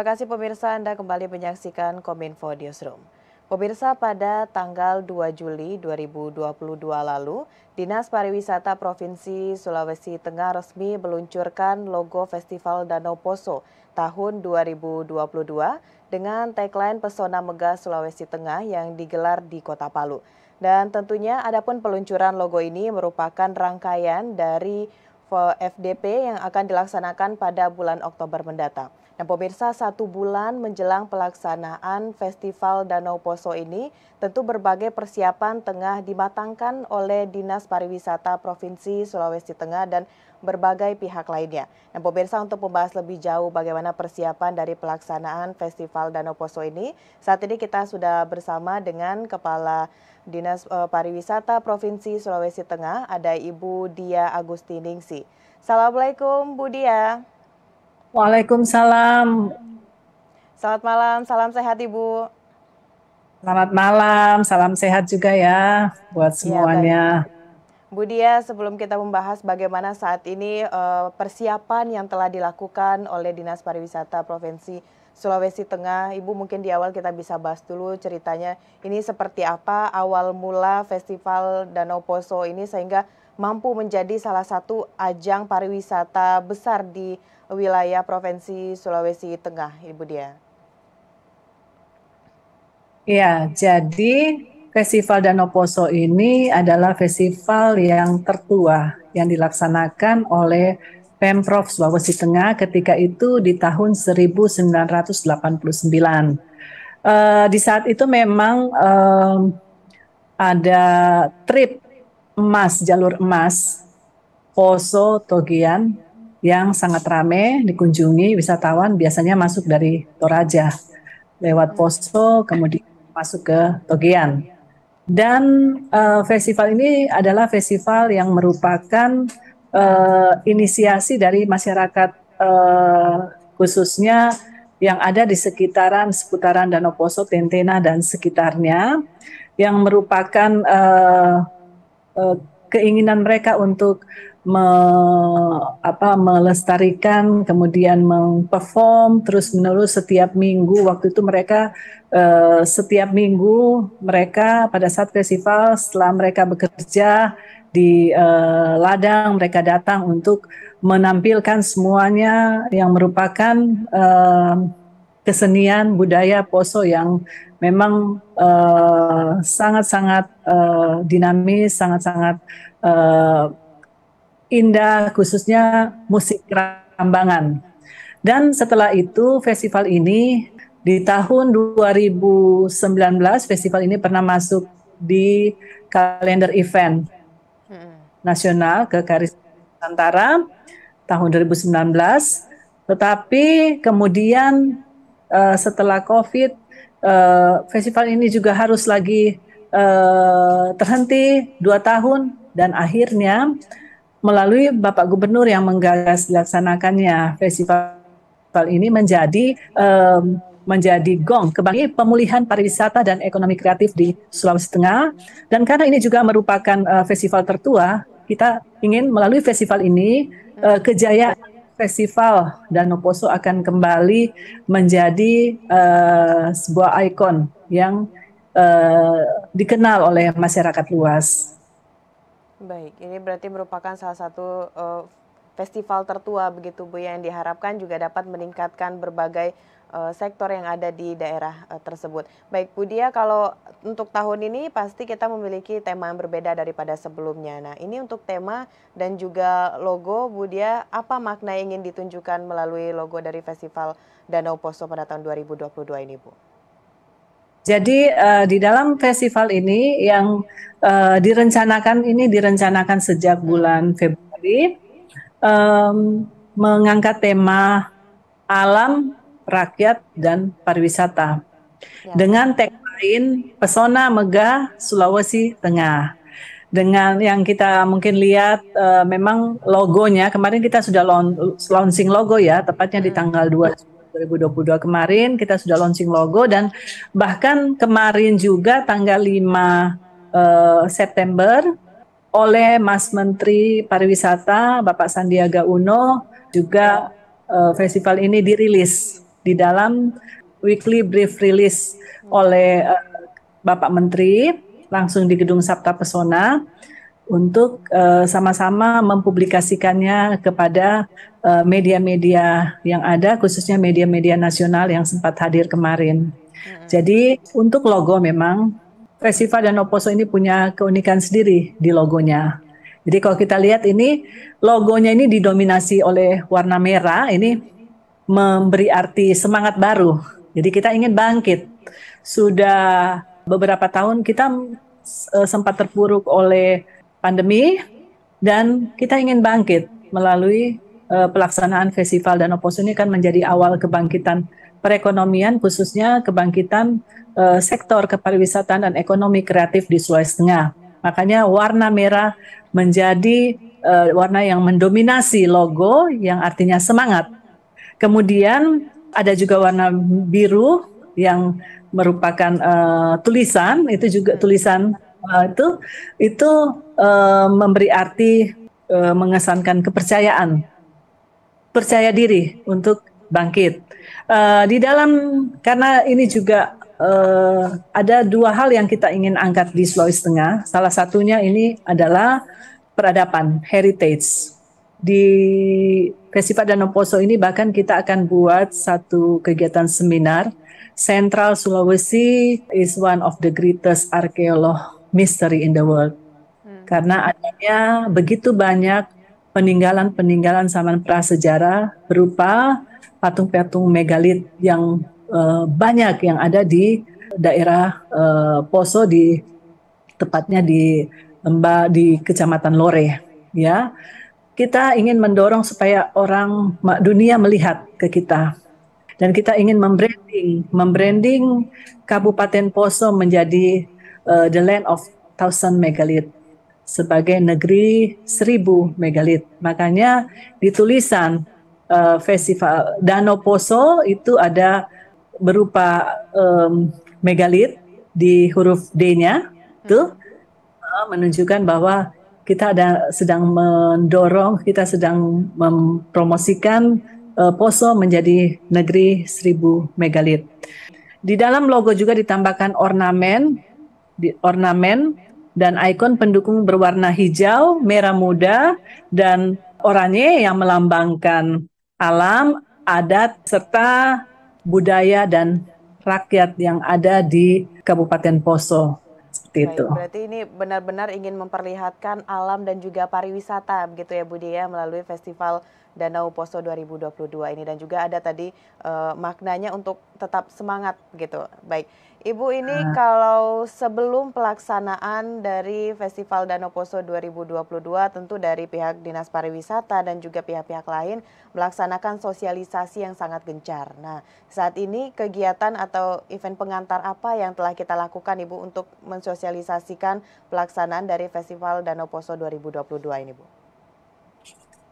Terima kasih pemirsa Anda kembali menyaksikan Kominfo Newsroom. Pemirsa pada tanggal 2 Juli 2022 lalu, Dinas Pariwisata Provinsi Sulawesi Tengah resmi meluncurkan logo Festival Danau Poso tahun 2022 dengan tagline Pesona Megah Sulawesi Tengah yang digelar di Kota Palu. Dan tentunya adapun peluncuran logo ini merupakan rangkaian dari FDP yang akan dilaksanakan pada bulan Oktober mendatang. Nah pemirsa satu bulan menjelang pelaksanaan Festival Danau Poso ini tentu berbagai persiapan tengah dimatangkan oleh Dinas Pariwisata Provinsi Sulawesi Tengah dan berbagai pihak lainnya. Dan pemirsa untuk membahas lebih jauh bagaimana persiapan dari pelaksanaan Festival Danau Poso ini, saat ini kita sudah bersama dengan Kepala Dinas eh, Pariwisata Provinsi Sulawesi Tengah ada Ibu Dia Agustiningsi. Assalamualaikum Bu Dia. Waalaikumsalam. Selamat malam, salam sehat Ibu. Selamat malam, salam sehat juga ya buat iya, semuanya. Ya, Bu Dia, sebelum kita membahas bagaimana saat ini eh, persiapan yang telah dilakukan oleh Dinas Pariwisata Provinsi Sulawesi Tengah, Ibu mungkin di awal kita bisa bahas dulu ceritanya ini seperti apa awal mula Festival Danau Poso ini sehingga mampu menjadi salah satu ajang pariwisata besar di wilayah Provinsi Sulawesi Tengah, Ibu Dia. Ya, jadi Festival Danau Poso ini adalah festival yang tertua yang dilaksanakan oleh Pemprov Sulawesi Tengah ketika itu di tahun 1989. Uh, eh, di saat itu memang uh, ada trip emas, jalur emas Poso Togian yang sangat ramai dikunjungi wisatawan biasanya masuk dari Toraja lewat Poso kemudian masuk ke Togian. Dan uh, festival ini adalah festival yang merupakan uh, inisiasi dari masyarakat uh, khususnya yang ada di sekitaran seputaran Danau Poso, Tentena dan sekitarnya yang merupakan uh, Eh, keinginan mereka untuk me, apa, melestarikan, kemudian memperform terus menerus setiap minggu. Waktu itu mereka uh, setiap minggu mereka pada saat festival setelah mereka bekerja di uh, ladang mereka datang untuk menampilkan semuanya yang merupakan uh, kesenian budaya poso yang memang eh, sangat-sangat uh, uh, dinamis, sangat-sangat uh, indah, khususnya musik rambangan. Dan setelah itu festival ini di tahun 2019 festival ini pernah masuk di kalender event hmm. nasional ke Karis Nusantara tahun 2019. Tetapi kemudian uh, setelah COVID uh, festival ini juga harus lagi uh, terhenti dua tahun dan akhirnya melalui Bapak Gubernur yang menggagas dilaksanakannya festival ini menjadi um, menjadi gong kebangkitan pemulihan pariwisata dan ekonomi kreatif di Sulawesi Tengah dan karena ini juga merupakan uh, festival tertua kita ingin melalui festival ini uh, kejayaan festival Danau Poso akan kembali menjadi uh, sebuah ikon yang uh, dikenal oleh masyarakat luas. Baik, ini berarti merupakan salah satu uh, festival tertua begitu Bu yang diharapkan juga dapat meningkatkan berbagai eh, sektor yang ada di daerah eh, tersebut. Baik Bu Dia, kalau untuk tahun ini pasti kita memiliki tema yang berbeda daripada sebelumnya. Nah ini untuk tema dan juga logo Bu Dia, apa makna yang ingin ditunjukkan melalui logo dari Festival Danau Poso pada tahun 2022 ini Bu? Jadi uh, di dalam festival ini yang uh, direncanakan ini direncanakan sejak bulan Februari um, mengangkat tema alam, rakyat, dan pariwisata ya. dengan tagline pesona megah Sulawesi Tengah. Dengan yang kita mungkin lihat uh, memang logonya kemarin kita sudah launching logo ya tepatnya di hmm. tanggal 2 2022 kemarin kita sudah launching logo dan bahkan kemarin juga tanggal 5 uh, eh, September oleh Mas Menteri Pariwisata Bapak Sandiaga Uno juga uh, festival ini dirilis di dalam weekly brief release oleh uh, Bapak Menteri langsung di Gedung Sabta Pesona untuk sama eh, sama-sama mempublikasikannya kepada media-media uh, yang ada khususnya media-media nasional yang sempat hadir kemarin. Hmm. Jadi untuk logo memang Resiva dan Oposo ini punya keunikan sendiri di logonya. Jadi kalau kita lihat ini logonya ini didominasi oleh warna merah ini memberi arti semangat baru. Jadi kita ingin bangkit. Sudah beberapa tahun kita eh, sempat terpuruk oleh pandemi dan kita ingin bangkit melalui eh, pelaksanaan festival dan oposisi ini kan menjadi awal kebangkitan perekonomian khususnya kebangkitan uh, sektor kepariwisataan dan ekonomi kreatif di Sulawesi Tengah. Makanya warna merah menjadi uh, warna yang mendominasi logo yang artinya semangat. Kemudian ada juga warna biru yang merupakan uh, tulisan itu juga tulisan uh, itu itu uh, memberi arti uh, mengesankan kepercayaan percaya diri untuk bangkit uh, di dalam karena ini juga Eh, ada dua hal yang kita ingin angkat di Sulawesi Tengah. Salah satunya ini adalah peradaban, heritage. Di Festival Danau Poso ini bahkan kita akan buat satu kegiatan seminar. Central Sulawesi is one of the greatest archaeolog mystery in the world. Hmm. Karena adanya begitu banyak peninggalan-peninggalan zaman prasejarah berupa patung-patung megalit yang Eh, banyak yang ada di daerah eh, Poso di tepatnya di Mbak di Kecamatan Lore ya. Kita ingin mendorong supaya orang dunia melihat ke kita. Dan kita ingin membranding, membranding Kabupaten Poso menjadi uh, the land of thousand megalith sebagai negeri seribu megalith Makanya di tulisan uh, festival Danau Poso itu ada berupa um, megalit di huruf D-nya itu uh, eh, menunjukkan bahwa kita ada sedang mendorong, kita sedang mempromosikan uh, Poso menjadi negeri seribu megalit. Di dalam logo juga ditambahkan ornamen, di, ornamen dan ikon pendukung berwarna hijau, merah muda, dan oranye yang melambangkan alam, adat, serta budaya dan rakyat yang ada di Kabupaten Poso. Baik, itu. Berarti ini benar-benar ingin memperlihatkan alam dan juga pariwisata begitu ya Budi ya melalui festival Danau Poso 2022 ini dan juga ada tadi uh, maknanya untuk tetap semangat gitu. Baik. Ibu ini uh. kalau sebelum pelaksanaan dari Festival Danau Poso 2022 tentu dari pihak Dinas Pariwisata dan juga pihak-pihak lain melaksanakan sosialisasi yang sangat gencar. Nah, saat ini kegiatan atau event pengantar apa yang telah kita lakukan Ibu untuk mensosialisasikan pelaksanaan dari Festival Danau Poso 2022 ini Bu?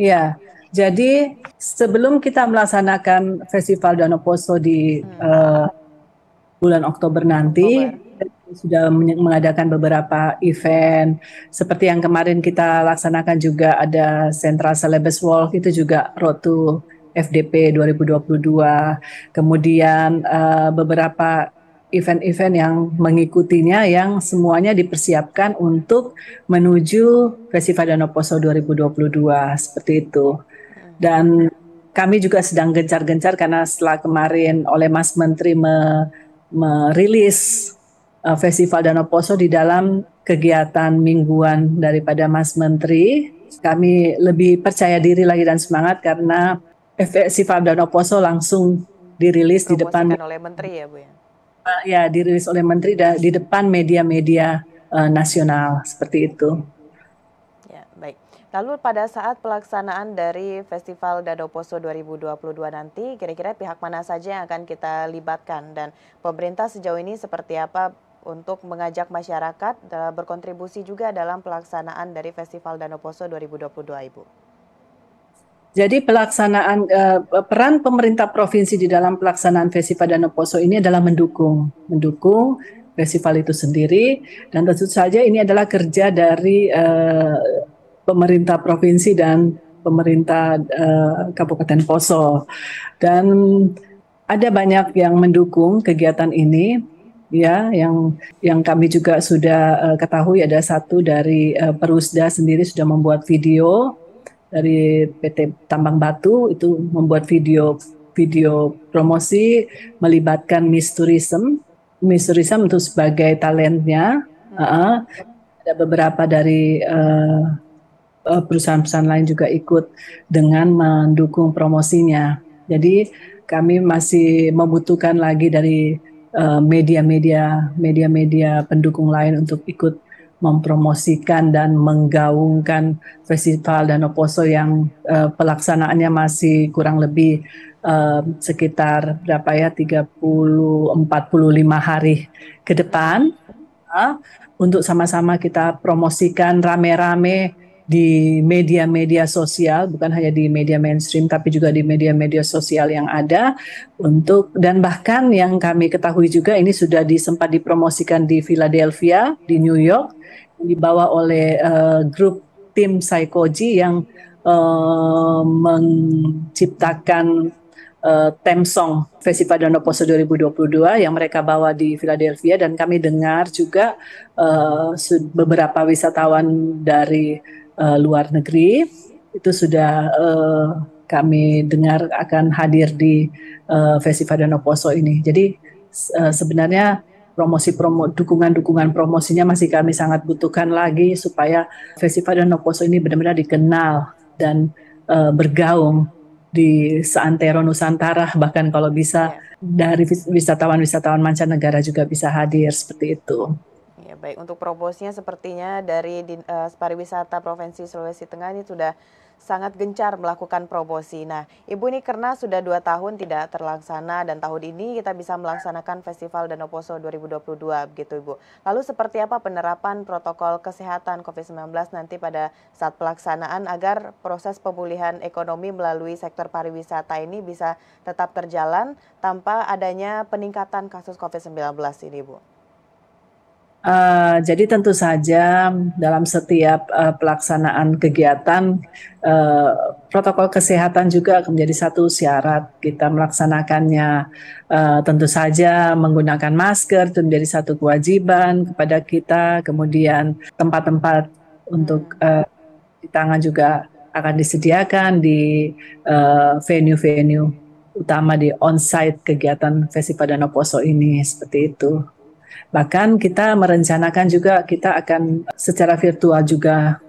Iya. Jadi sebelum kita melaksanakan Festival Danau Poso di hmm. uh, bulan Oktober nanti Oktober. sudah mengadakan beberapa event seperti yang kemarin kita laksanakan juga ada Central Celebes Walk itu juga Road to FDP 2022. Kemudian uh, beberapa event-event yang mengikutinya yang semuanya dipersiapkan untuk menuju Festival Danau Poso 2022 seperti itu. Dan kami juga sedang gencar-gencar karena setelah kemarin oleh Mas Menteri me merilis uh, Festival Danau Poso di dalam kegiatan mingguan daripada Mas Menteri, kami lebih percaya diri lagi dan semangat karena Festival Danau Poso langsung dirilis di depan oleh Menteri ya Bu ya ya dirilis oleh menteri da, di depan media-media uh, nasional seperti itu. Ya, baik. Lalu pada saat pelaksanaan dari Festival Dado Poso 2022 nanti, kira-kira pihak mana saja yang akan kita libatkan dan pemerintah sejauh ini seperti apa untuk mengajak masyarakat eh, berkontribusi juga dalam pelaksanaan dari Festival Dado Poso 2022, Ibu? Jadi pelaksanaan uh, peran pemerintah provinsi di dalam pelaksanaan festival Danau Poso ini adalah mendukung, mendukung festival itu sendiri dan tentu saja ini adalah kerja dari uh, pemerintah provinsi dan pemerintah uh, Kabupaten Poso. Dan ada banyak yang mendukung kegiatan ini ya yang yang kami juga sudah uh, ketahui ada satu dari uh, Perusda sendiri sudah membuat video dari PT Tambang Batu itu membuat video video promosi melibatkan Miss Tourism, Miss Tourism itu sebagai talentnya. Uh, ada beberapa dari eh, eh, perusahaan-perusahaan lain juga ikut dengan mendukung promosinya. Jadi kami masih membutuhkan lagi dari eh, media-media uh, media-media pendukung lain untuk ikut mempromosikan dan menggaungkan festival Danau Poso yang uh, pelaksanaannya masih kurang lebih uh, sekitar berapa ya 30 45 hari ke depan uh, untuk sama-sama kita promosikan rame-rame di media-media sosial, bukan hanya di media mainstream, tapi juga di media-media sosial yang ada untuk dan bahkan yang kami ketahui juga ini sudah disempat dipromosikan di Philadelphia, di New York, dibawa oleh uh, grup tim psikologi yang uh, menciptakan uh, theme song Festival Danau Poso 2022 yang mereka bawa di Philadelphia dan kami dengar juga uh, beberapa wisatawan dari uh, luar negeri itu sudah uh, kami dengar akan hadir di uh, Festival Danau Poso ini. Jadi uh, sebenarnya promosi promo dukungan-dukungan promosinya masih kami sangat butuhkan lagi supaya Festival Danau Poso ini benar-benar dikenal dan uh, bergaung di seantero Nusantara bahkan kalau bisa ya. dari wisatawan-wisatawan mancanegara juga bisa hadir seperti itu baik untuk proposnya sepertinya dari uh, pariwisata Provinsi Sulawesi Tengah ini sudah sangat gencar melakukan promosi. Nah, Ibu ini karena sudah dua tahun tidak terlaksana dan tahun ini kita bisa melaksanakan Festival Danau Poso 2022 begitu Ibu. Lalu seperti apa penerapan protokol kesehatan COVID-19 nanti pada saat pelaksanaan agar proses pemulihan ekonomi melalui sektor pariwisata ini bisa tetap terjalan tanpa adanya peningkatan kasus COVID-19 ini Uh, Uh, jadi tentu saja dalam setiap uh, pelaksanaan kegiatan uh, protokol kesehatan juga menjadi satu syarat kita melaksanakannya. Uh, tentu saja menggunakan masker itu menjadi satu kewajiban kepada kita. Kemudian tempat-tempat untuk uh, di tangan juga akan disediakan di venue-venue uh, utama di onsite kegiatan Festival Danau Poso ini seperti itu. Bahkan kita merencanakan juga kita akan secara virtual juga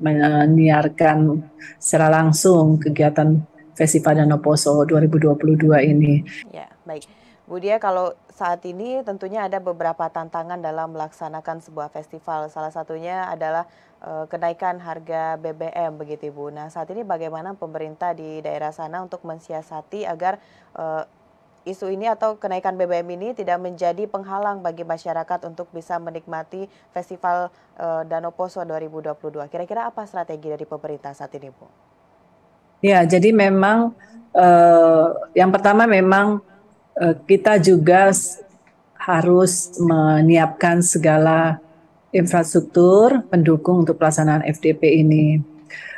menyiarkan secara langsung kegiatan Festival Danau Poso 2022 ini. Ya, baik. Bu Dia, kalau saat ini tentunya ada beberapa tantangan dalam melaksanakan sebuah festival. Salah satunya adalah e, kenaikan harga BBM begitu Bu. Nah, saat ini bagaimana pemerintah di daerah sana untuk mensiasati agar e, isu ini atau kenaikan BBM ini tidak menjadi penghalang bagi masyarakat untuk bisa menikmati Festival uh, Danau Poso 2022. Kira-kira apa strategi dari pemerintah saat ini, Bu? Ya, jadi memang eh, yang pertama memang eh, kita juga harus menyiapkan segala infrastruktur pendukung untuk pelaksanaan FDP ini.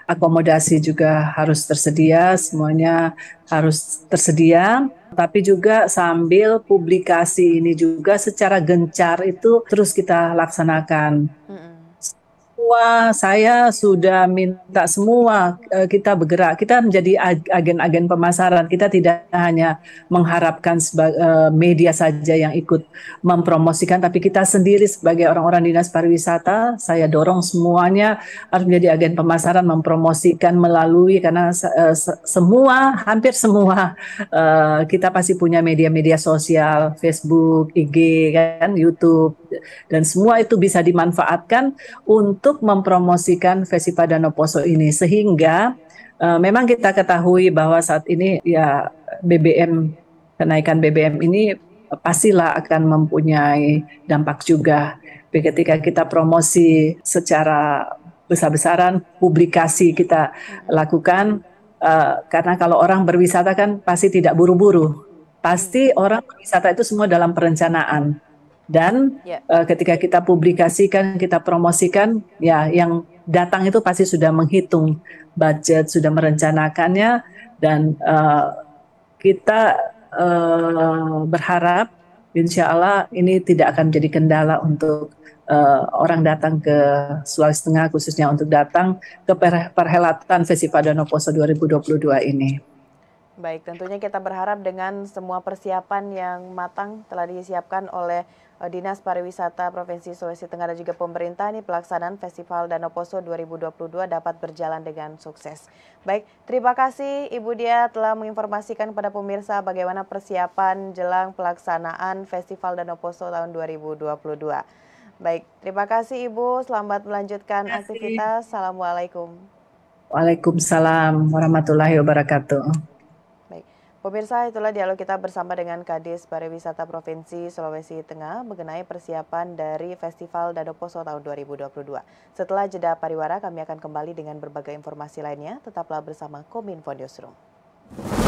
Akomodasi juga harus tersedia, semuanya harus tersedia tapi juga sambil publikasi ini juga secara gencar itu terus kita laksanakan. Mm -hmm semua saya sudah minta semua eh, kita bergerak kita menjadi agen-agen pemasaran kita tidak hanya mengharapkan eh, media saja yang ikut mempromosikan tapi kita sendiri sebagai orang-orang dinas pariwisata saya dorong semuanya harus menjadi agen pemasaran mempromosikan melalui karena eh, semua hampir semua kita pasti punya media-media sosial Facebook IG kan YouTube dan semua itu bisa dimanfaatkan untuk mempromosikan Festival Danau Poso ini sehingga uh, memang kita ketahui bahwa saat ini ya BBM kenaikan BBM ini pastilah akan mempunyai dampak juga ketika kita promosi secara besar-besaran publikasi kita lakukan uh, karena kalau orang berwisata kan pasti tidak buru-buru pasti orang berwisata itu semua dalam perencanaan dan yeah. Ya. uh, ketika kita publikasikan, kita promosikan, ya yang datang itu pasti sudah menghitung budget, sudah merencanakannya, dan uh, kita uh, berharap insya Allah ini tidak akan menjadi kendala untuk uh, orang datang ke Sulawesi Tengah khususnya untuk datang ke perhelatan Festival Danau Poso 2022 ini. Baik, tentunya kita berharap dengan semua persiapan yang matang telah disiapkan oleh Eh, Dinas Pariwisata Provinsi Sulawesi Tengah dan juga pemerintah ini pelaksanaan Festival Danau Poso 2022 dapat berjalan dengan sukses. Baik, terima kasih Ibu Dia telah menginformasikan kepada pemirsa bagaimana persiapan jelang pelaksanaan Festival Danau Poso tahun 2022. Baik, terima kasih Ibu. Selamat melanjutkan aktivitas. Assalamualaikum. Waalaikumsalam warahmatullahi wabarakatuh. Pemirsa, itulah dialog kita bersama dengan Kadis Pariwisata Provinsi Sulawesi Tengah mengenai persiapan dari Festival Dado Poso tahun 2022. Setelah jeda pariwara, kami akan kembali dengan berbagai informasi lainnya. Tetaplah bersama Kominfo Newsroom.